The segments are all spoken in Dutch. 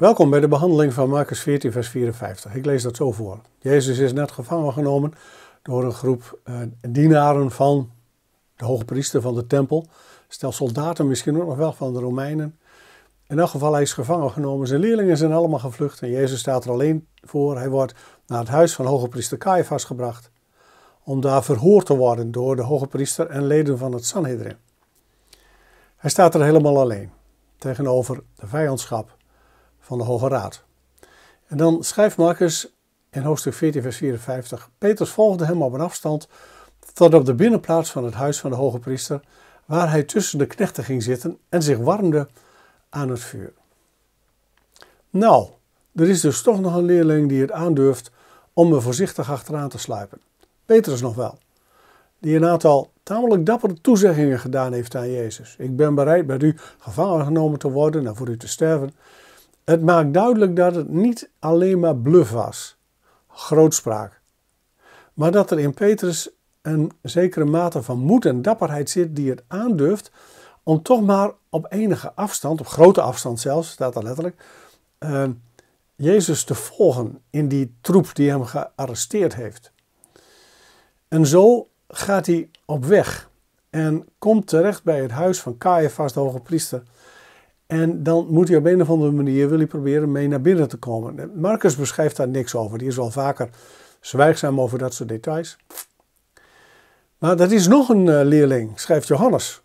Welkom bij de behandeling van Marcus 14, vers 54. Ik lees dat zo voor. Jezus is net gevangen genomen door een groep eh, dienaren van de hoge priester van de tempel. Stel soldaten misschien ook nog wel van de Romeinen. In elk geval, hij is gevangen genomen. Zijn leerlingen zijn allemaal gevlucht en Jezus staat er alleen voor. Hij wordt naar het huis van hoge priester Caiaphas gebracht. Om daar verhoord te worden door de hoge priester en leden van het Sanhedrin. Hij staat er helemaal alleen. Tegenover de vijandschap van de Hoge Raad. En dan schrijft Marcus in hoofdstuk 14, vers 54. Peters volgde hem op een afstand tot op de binnenplaats van het huis van de hoge priester, waar hij tussen de knechten ging zitten en zich warmde aan het vuur. Nou, er is dus toch nog een leerling die het aandurft om me voorzichtig achteraan te sluipen. Petrus nog wel, die een aantal tamelijk dappere toezeggingen gedaan heeft aan Jezus. Ik ben bereid bij u gevangen genomen te worden en voor u te sterven. Het maakt duidelijk dat het niet alleen maar bluff was, grootspraak, maar dat er in Petrus een zekere mate van moed en dapperheid zit die het aandurft om toch maar op enige afstand, op grote afstand zelfs, staat er letterlijk, eh, Jezus te volgen in die troep die hem gearresteerd heeft. En zo gaat hij op weg en komt terecht bij het huis van Caiaphas, de hoge priester en dan moet hij op een of andere manier wil hij proberen mee naar binnen te komen. Marcus beschrijft daar niks over. Die is wel vaker zwijgzaam over dat soort details. Maar dat is nog een eh, leerling, schrijft Johannes.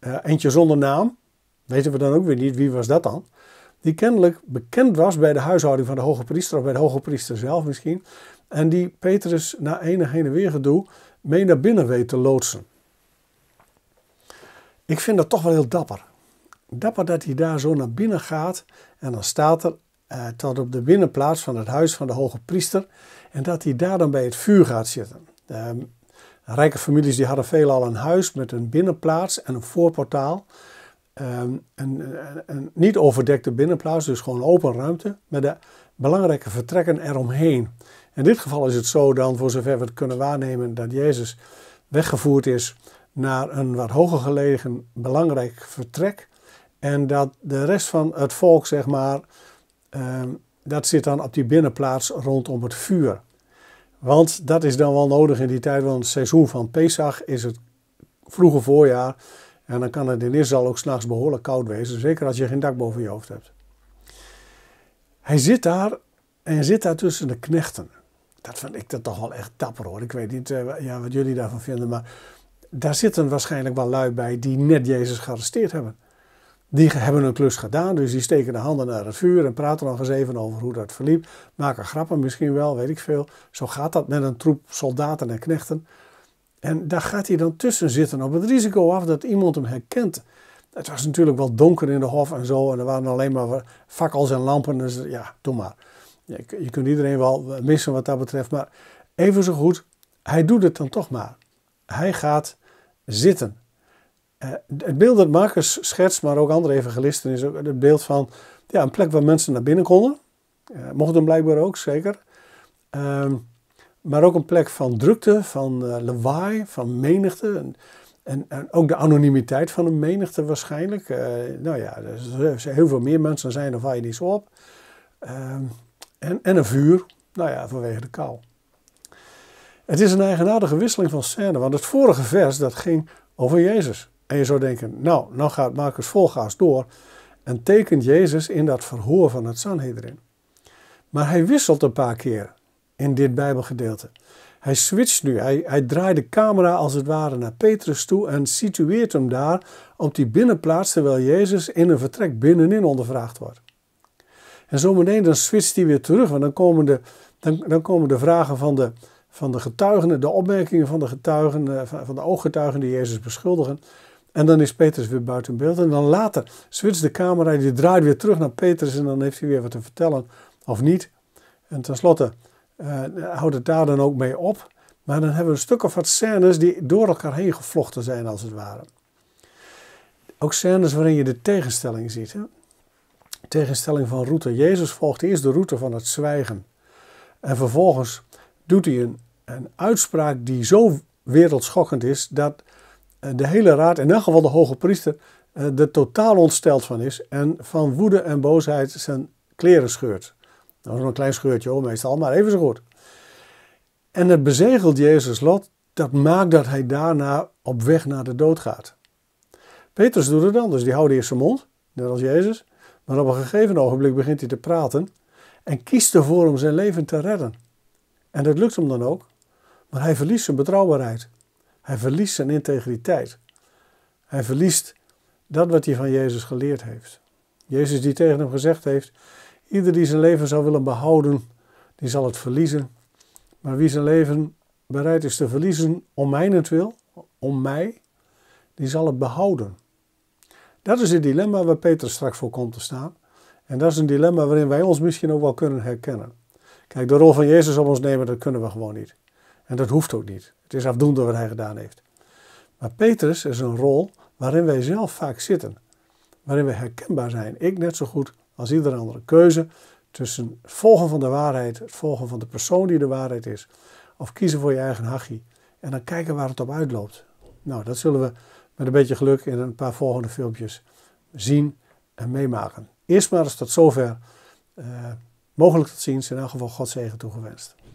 Eh, eentje zonder naam. Weten we dan ook weer niet, wie was dat dan? Die kennelijk bekend was bij de huishouding van de hoge priester, of bij de hoge priester zelf misschien. En die Petrus na enig heen en weer gedoe mee naar binnen weet te loodsen. Ik vind dat toch wel heel dapper dapper dat hij daar zo naar binnen gaat. En dan staat er eh, tot op de binnenplaats van het huis van de hoge priester. En dat hij daar dan bij het vuur gaat zitten. Ehm, rijke families die hadden veelal een huis met een binnenplaats en een voorportaal. Ehm, een, een, eh, een, niet overdekte binnenplaats, dus gewoon open ruimte, met de belangrijke vertrekken eromheen. In dit geval is het zo dan, voor zover we het kunnen waarnemen, dat Jezus weggevoerd is naar een wat hoger gelegen belangrijk vertrek. En dat de rest van het volk, zeg maar, ehm, dat zit dan op die binnenplaats rondom het vuur. Want dat is dan wel nodig in die tijd, want het seizoen van Pesach is het vroege voorjaar. En dan kan het in Israël ook s'nachts behoorlijk koud wezen, zeker als je geen dak boven je hoofd hebt. Hij zit daar en zit daar tussen de knechten. Dat vind ik dat toch wel echt dapper hoor. Ik weet niet eh, ja, wat jullie daarvan vinden, maar daar zitten waarschijnlijk wel lui bij die net Jezus gearresteerd hebben. Die hebben een klus gedaan, dus die steken de handen naar het vuur en praten nog eens even over hoe dat verliep. Maken grappen misschien wel, weet ik veel. Zo gaat dat met een troep soldaten en knechten. En daar gaat hij dan tussen zitten op het risico af dat iemand hem herkent. Het was natuurlijk wel donker in de hof en zo. En er waren alleen maar fakkels en lampen. Dus ja, doe maar. Je kunt iedereen wel missen wat dat betreft. Maar even zo goed, hij doet het dan toch maar. Hij gaat zitten. Eh, het beeld dat Marcus schetst, maar ook andere evangelisten, is het beeld van ja, een plek waar mensen naar binnen konden. Uh, eh, mochten blijkbaar ook, zeker. Ehm, maar ook een plek van drukte, van eh, lawaai, van menigte. En, en, ook de anonimiteit van een menigte waarschijnlijk. nou ja, er zijn heel veel meer mensen zijn, dan val je niet zo op. Ehm, en, en een vuur, nou ja, vanwege de kou. Het is een eigenaardige wisseling van scène, want het vorige vers dat ging over Jezus. En je zou denken, nou, nou gaat Marcus volgaas door en tekent Jezus in dat verhoor van het Sanhedrin. Maar hij wisselt een paar keer in dit Bijbelgedeelte. Hij switcht nu, hij, hij draait de camera als het ware naar Petrus toe en situeert hem daar op die binnenplaats terwijl Jezus in een vertrek binnenin ondervraagd wordt. En zo meteen dan switcht hij weer terug, want dan komen de, dan, komen de vragen van de, van de getuigen, de opmerkingen van de getuigen, van, de ooggetuigen die Jezus beschuldigen, en dan is Petrus weer buiten beeld. En dan later switcht de camera, die draait weer terug naar Petrus en dan heeft hij weer wat te vertellen of niet. En tenslotte eh, houdt het daar dan ook mee op. Maar dan hebben we een stuk of wat scènes die door elkaar heen gevlochten zijn, als het ware. Ook scènes waarin je de tegenstelling ziet. Hè? Tegenstelling van route. Jezus volgt eerst de route van het zwijgen. En vervolgens doet hij een, een uitspraak die zo wereldschokkend is dat eh, de hele raad, in elk geval de hoge priester, er eh, totaal ontsteld van is en van woede en boosheid zijn kleren scheurt. Dat was een klein scheurtje hoor, meestal, maar even zo goed. En het bezegelt Jezus lot, dat maakt dat hij daarna op weg naar de dood gaat. Petrus doet het dan, dus die houdt eerst zijn mond, net als Jezus. Maar op een gegeven ogenblik begint hij te praten en kiest ervoor om zijn leven te redden. En dat lukt hem dan ook, maar hij verliest zijn betrouwbaarheid. Hij verliest zijn integriteit. Hij verliest dat wat hij van Jezus geleerd heeft. Jezus die tegen hem gezegd heeft: ieder die zijn leven zou willen behouden, die zal het verliezen. Maar wie zijn leven bereid is te verliezen om mijnentwil, om mij, die zal het behouden. Dat is het dilemma waar Peter straks voor komt te staan. En dat is een dilemma waarin wij ons misschien ook wel kunnen herkennen. Kijk, de rol van Jezus op ons nemen, dat kunnen we gewoon niet. En dat hoeft ook niet. Het is afdoende wat hij gedaan heeft. Maar Petrus is een rol waarin wij zelf vaak zitten. Waarin we herkenbaar zijn. Ik net zo goed als ieder andere. Keuze tussen het volgen van de waarheid, het volgen van de persoon die de waarheid is. Of kiezen voor je eigen hachie. En dan kijken waar het op uitloopt. Nou, dat zullen we met een beetje geluk in een paar volgende filmpjes zien en meemaken. Eerst maar eens tot zover. Uh, mogelijk tot ziens. In elk geval God zegen toegewenst.